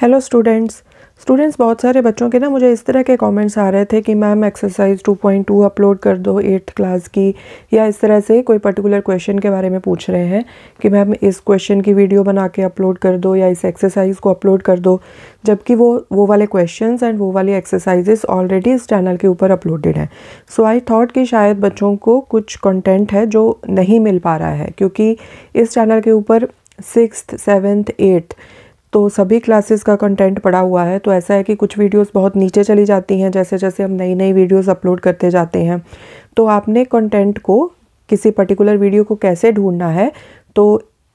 Hello students students बहुत सारे बच्चों के ना मुझे इस तरह के कमेंट्स आ रहे थे कि मैम एक्सरसाइज 2.2 अपलोड कर दो एट्थ क्लास की या इस तरह से कोई पर्टिकुलर क्वेश्चन के बारे में पूछ रहे हैं कि मैम इस क्वेश्चन की वीडियो बना के अपलोड कर दो या इस एक्सरसाइज को अपलोड कर दो जबकि वो वो वाले क्वेश्चन एंड वो वाले एक्सरसाइजेस ऑलरेडी इस चैनल के ऊपर अपलोडेड हैं सो आई थाट कि शायद बच्चों को कुछ कंटेंट है जो नहीं मिल पा रहा है क्योंकि इस चैनल के ऊपर सिक्स सेवन्थ एट्थ तो सभी क्लासेस का कंटेंट पड़ा हुआ है तो ऐसा है कि कुछ वीडियोस बहुत नीचे चली जाती हैं जैसे जैसे हम नई नई वीडियोस अपलोड करते जाते हैं तो आपने कंटेंट को किसी पर्टिकुलर वीडियो को कैसे ढूंढना है तो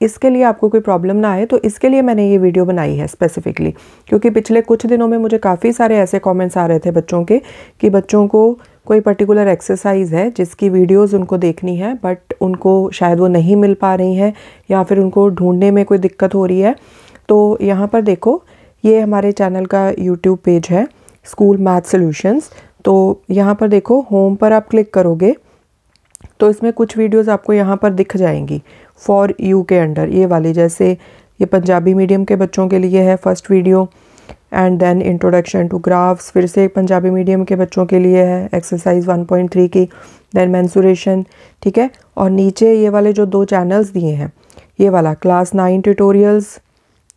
इसके लिए आपको कोई प्रॉब्लम ना आए तो इसके लिए मैंने ये वीडियो बनाई है स्पेसिफिकली क्योंकि पिछले कुछ दिनों में मुझे काफ़ी सारे ऐसे कॉमेंट्स आ रहे थे बच्चों के कि बच्चों को कोई पर्टिकुलर एक्सरसाइज है जिसकी वीडियोस उनको देखनी है बट उनको शायद वो नहीं मिल पा रही हैं या फिर उनको ढूंढने में कोई दिक्कत हो रही है तो यहाँ पर देखो ये हमारे चैनल का यूट्यूब पेज है स्कूल मैथ सॉल्यूशंस तो यहाँ पर देखो होम पर आप क्लिक करोगे तो इसमें कुछ वीडियोस आपको यहाँ पर दिख जाएंगी फॉर यू के अंडर ये वाली जैसे ये पंजाबी मीडियम के बच्चों के लिए है first video and then introduction to graphs फिर से पंजाबी मीडियम के बच्चों के लिए है एक्सरसाइज 1.3 की देन मैंसूरेशन ठीक है और नीचे ये वाले जो दो चैनल्स दिए हैं ये वाला क्लास नाइन ट्यूटोरियल्स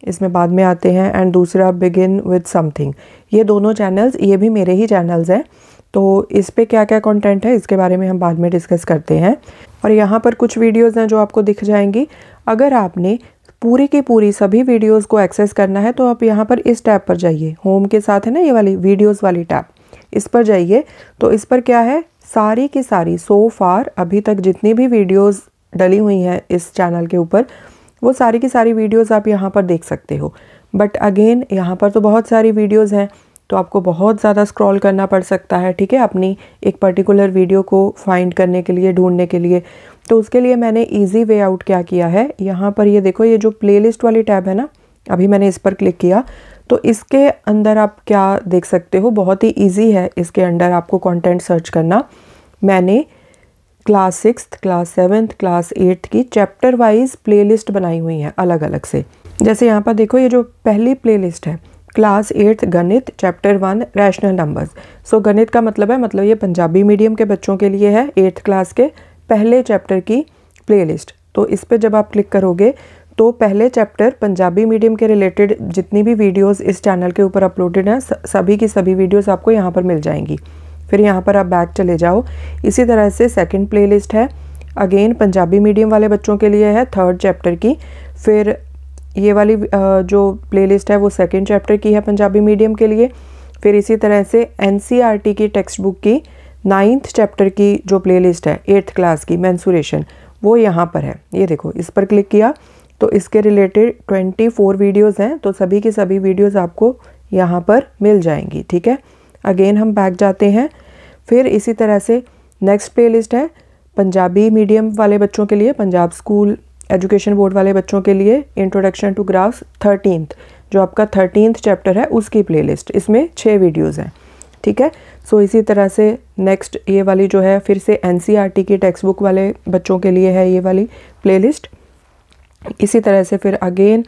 इसमें बाद में आते हैं एंड दूसरा बिगिन विद समथिंग ये दोनों चैनल्स ये भी मेरे ही चैनल्स हैं तो इस पर क्या क्या कंटेंट है इसके बारे में हम बाद में डिस्कस करते हैं और यहाँ पर कुछ वीडियोस हैं जो आपको दिख जाएंगी अगर आपने पूरी की पूरी सभी वीडियोस को एक्सेस करना है तो आप यहाँ पर इस टैब पर जाइए होम के साथ है ना ये वाली वीडियोज वाली टैब इस पर जाइए तो इस पर क्या है सारी की सारी सो फार अभी तक जितनी भी वीडियोज़ डली हुई हैं इस चैनल के ऊपर वो सारी की सारी वीडियोज़ आप यहाँ पर देख सकते हो बट अगेन यहाँ पर तो बहुत सारी वीडियोज़ हैं तो आपको बहुत ज़्यादा स्क्रॉल करना पड़ सकता है ठीक है अपनी एक पर्टिकुलर वीडियो को फाइंड करने के लिए ढूंढने के लिए तो उसके लिए मैंने ईजी वे आउट क्या किया है यहाँ पर ये देखो ये जो प्लेलिस्ट वाली टैब है ना अभी मैंने इस पर क्लिक किया तो इसके अंदर आप क्या देख सकते हो बहुत ही ईजी है इसके अंडर आपको कॉन्टेंट सर्च करना मैंने class six class seventh class eighth की चैप्टर वाइज प्लेलिस्ट बनाई हुई हैं अलग अलग से जैसे यहाँ पर देखो ये जो पहली प्लेलिस्ट है क्लास एट्थ गणित chapter one rational numbers so गणित का मतलब है मतलब ये पंजाबी मीडियम के बच्चों के लिए है एट्थ क्लास के पहले चैप्टर की प्लेलिस्ट तो इस पर जब आप क्लिक करोगे तो पहले चैप्टर पंजाबी मीडियम के रिलेटेड जितनी भी वीडियोस इस चैनल के ऊपर अपलोडेड हैं सभी की सभी वीडियोस आपको यहाँ पर मिल जाएंगी फिर यहाँ पर आप बैक चले जाओ इसी तरह से सेकंड प्लेलिस्ट है अगेन पंजाबी मीडियम वाले बच्चों के लिए है थर्ड चैप्टर की फिर ये वाली जो प्लेलिस्ट है वो सेकंड चैप्टर की है पंजाबी मीडियम के लिए फिर इसी तरह से एन e की टेक्स्ट बुक की नाइन्थ चैप्टर की जो प्लेलिस्ट है एट्थ क्लास की मैंसूरेशन वो यहाँ पर है ये देखो इस पर क्लिक किया तो इसके रिलेटेड ट्वेंटी फोर वीडियोज़ हैं तो सभी की सभी वीडियोज़ आपको यहाँ पर मिल जाएंगी ठीक है अगेन हम बैक जाते हैं फिर इसी तरह से नेक्स्ट लिस्ट है पंजाबी मीडियम वाले बच्चों के लिए पंजाब स्कूल एजुकेशन बोर्ड वाले बच्चों के लिए इंट्रोडक्शन टू ग्राफ्स थर्टीनथ जो आपका थर्टीनथ चैप्टर है उसकी प्लेलिस्ट इसमें छः वीडियोज़ हैं ठीक है सो so, इसी तरह से नेक्स्ट ये वाली जो है फिर से एन e की टेक्स्ट बुक वाले बच्चों के लिए है ये वाली लिस्ट इसी तरह से फिर अगेन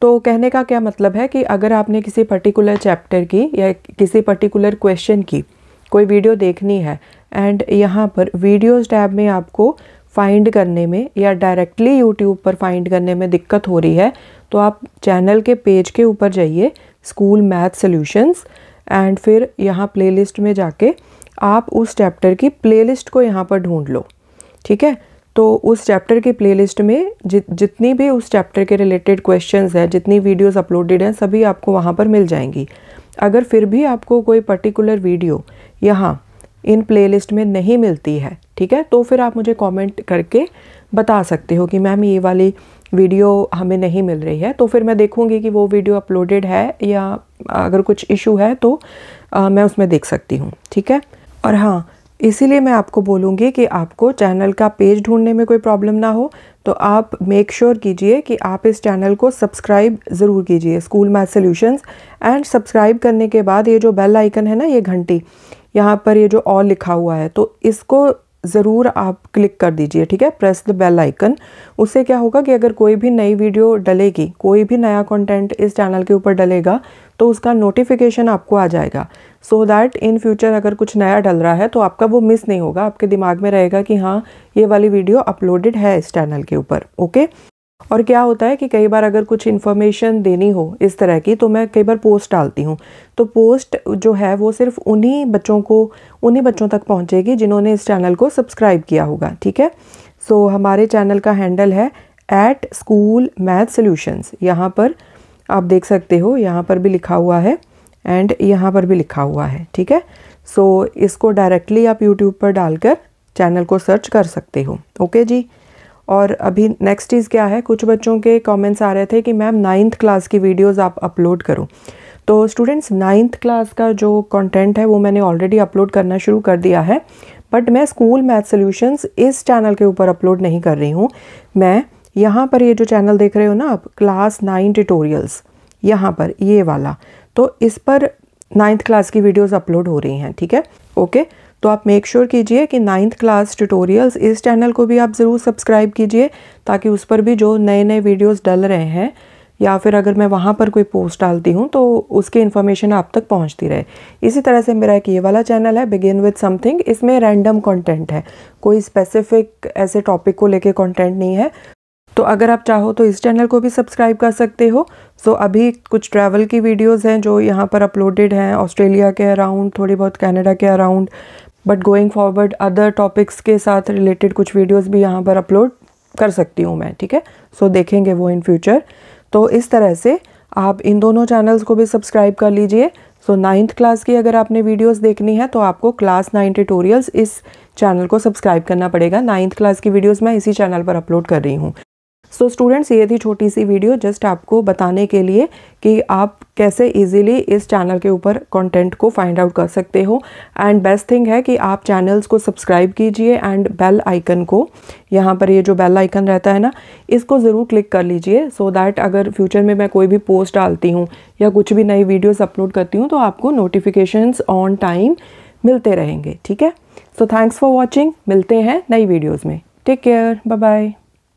तो कहने का क्या मतलब है कि अगर आपने किसी पर्टिकुलर चैप्टर की या किसी पर्टिकुलर क्वेश्चन की कोई वीडियो देखनी है एंड यहाँ पर वीडियोस टैब में आपको फाइंड करने में या डायरेक्टली यूट्यूब पर फाइंड करने में दिक्कत हो रही है तो आप चैनल के पेज के ऊपर जाइए स्कूल मैथ सॉल्यूशंस एंड फिर यहाँ प्लेलिस्ट में जाके आप उस चैप्टर की प्लेलिस्ट को यहाँ पर ढूंढ लो ठीक है तो उस चैप्टर की प्लेलिस्ट में जि, जितनी भी उस चैप्टर के रिलेटेड क्वेश्चंस हैं जितनी वीडियोस अपलोडेड हैं सभी आपको वहाँ पर मिल जाएंगी अगर फिर भी आपको कोई पर्टिकुलर वीडियो यहाँ इन प्लेलिस्ट में नहीं मिलती है ठीक है तो फिर आप मुझे कमेंट करके बता सकते हो कि मैम ये वाली वीडियो हमें नहीं मिल रही है तो फिर मैं देखूँगी कि वो वीडियो अपलोडेड है या अगर कुछ इशू है तो आ, मैं उसमें देख सकती हूँ ठीक है और हाँ इसीलिए मैं आपको बोलूँगी कि आपको चैनल का पेज ढूंढने में कोई प्रॉब्लम ना हो तो आप मेक श्योर sure कीजिए कि आप इस चैनल को सब्सक्राइब ज़रूर कीजिए school math solutions and subscribe करने के बाद ये जो बेल आइकन है ना ये घंटी यहाँ पर ये जो और लिखा हुआ है तो इसको ज़रूर आप क्लिक कर दीजिए ठीक है प्रेस द बेल आइकन उससे क्या होगा कि अगर कोई भी नई वीडियो डलेगी कोई भी नया कंटेंट इस चैनल के ऊपर डलेगा तो उसका नोटिफिकेशन आपको आ जाएगा सो दैट इन फ्यूचर अगर कुछ नया डल रहा है तो आपका वो मिस नहीं होगा आपके दिमाग में रहेगा कि हाँ ये वाली वीडियो अपलोडेड है इस चैनल के ऊपर ओके और क्या होता है कि कई बार अगर कुछ इन्फॉर्मेशन देनी हो इस तरह की तो मैं कई बार पोस्ट डालती हूँ तो पोस्ट जो है वो सिर्फ उन्हीं बच्चों को उन्हीं बच्चों तक पहुँचेगी जिन्होंने इस चैनल को सब्सक्राइब किया होगा ठीक है सो so, हमारे चैनल का हैंडल है एट स्कूल मैथ सोल्यूशंस यहाँ पर आप देख सकते हो यहाँ पर भी लिखा हुआ है एंड यहाँ पर भी लिखा हुआ है ठीक है सो so, इसको डायरेक्टली आप यूट्यूब पर डालकर चैनल को सर्च कर सकते हो ओके okay जी और अभी नेक्स्ट चीज़ क्या है कुछ बच्चों के कमेंट्स आ रहे थे कि मैम नाइन्थ क्लास की वीडियोस आप अपलोड करो तो स्टूडेंट्स नाइन्थ क्लास का जो कंटेंट है वो मैंने ऑलरेडी अपलोड करना शुरू कर दिया है बट मैं स्कूल मैथ सॉल्यूशंस इस चैनल के ऊपर अपलोड नहीं कर रही हूँ मैं यहाँ पर ये जो चैनल देख रहे हो ना आप क्लास नाइन ट्यूटोरियल्स यहाँ पर ये वाला तो इस पर नाइन्थ क्लास की वीडियोज़ अपलोड हो रही हैं ठीक है ओके okay? तो आप मेक श्योर कीजिए कि नाइन्थ क्लास ट्यूटोरियल्स इस चैनल को भी आप ज़रूर सब्सक्राइब कीजिए ताकि उस पर भी जो नए नए वीडियोस डल रहे हैं या फिर अगर मैं वहाँ पर कोई पोस्ट डालती हूँ तो उसकी इन्फॉर्मेशन आप तक पहुँचती रहे इसी तरह से मेरा एक ये वाला चैनल है बिगिन विद समथिंग इसमें रैंडम कंटेंट है कोई स्पेसिफिक ऐसे टॉपिक को लेके कंटेंट नहीं है तो अगर आप चाहो तो इस चैनल को भी सब्सक्राइब कर सकते हो सो so, अभी कुछ ट्रैवल की वीडियोस हैं जो यहाँ पर अपलोडेड हैं ऑस्ट्रेलिया के अराउंड थोड़ी बहुत कनाडा के around but going forward other topics के साथ रिलेटेड कुछ वीडियोज़ भी यहाँ पर अपलोड कर सकती हूँ मैं ठीक है सो देखेंगे वो इन फ्यूचर तो इस तरह से आप इन दोनों चैनल्स को भी सब्सक्राइब कर लीजिए सो नाइन्थ क्लास की अगर आपने वीडियोस देखनी है तो आपको क्लास नाइन ट्यूटोरियल्स इस चैनल को सब्सक्राइब करना पड़ेगा नाइन्थ क्लास की वीडियोस मैं इसी चैनल पर अपलोड कर रही हूँ सो so, स्टूडेंट्स ये थी छोटी सी वीडियो जस्ट आपको बताने के लिए कि आप कैसे इजीली इस चैनल के ऊपर कंटेंट को फाइंड आउट कर सकते हो एंड बेस्ट थिंग है कि आप चैनल्स को सब्सक्राइब कीजिए एंड बेल आइकन को यहाँ पर ये जो बेल आइकन रहता है ना इसको ज़रूर क्लिक कर लीजिए सो दैट अगर फ्यूचर में मैं कोई भी पोस्ट डालती हूँ या कुछ भी नई वीडियोज़ अपलोड करती हूँ तो आपको नोटिफिकेशंस ऑन टाइम मिलते रहेंगे ठीक है सो थैंक्स फॉर वॉचिंग मिलते हैं नई वीडियोज़ में टेक केयर बाय बाय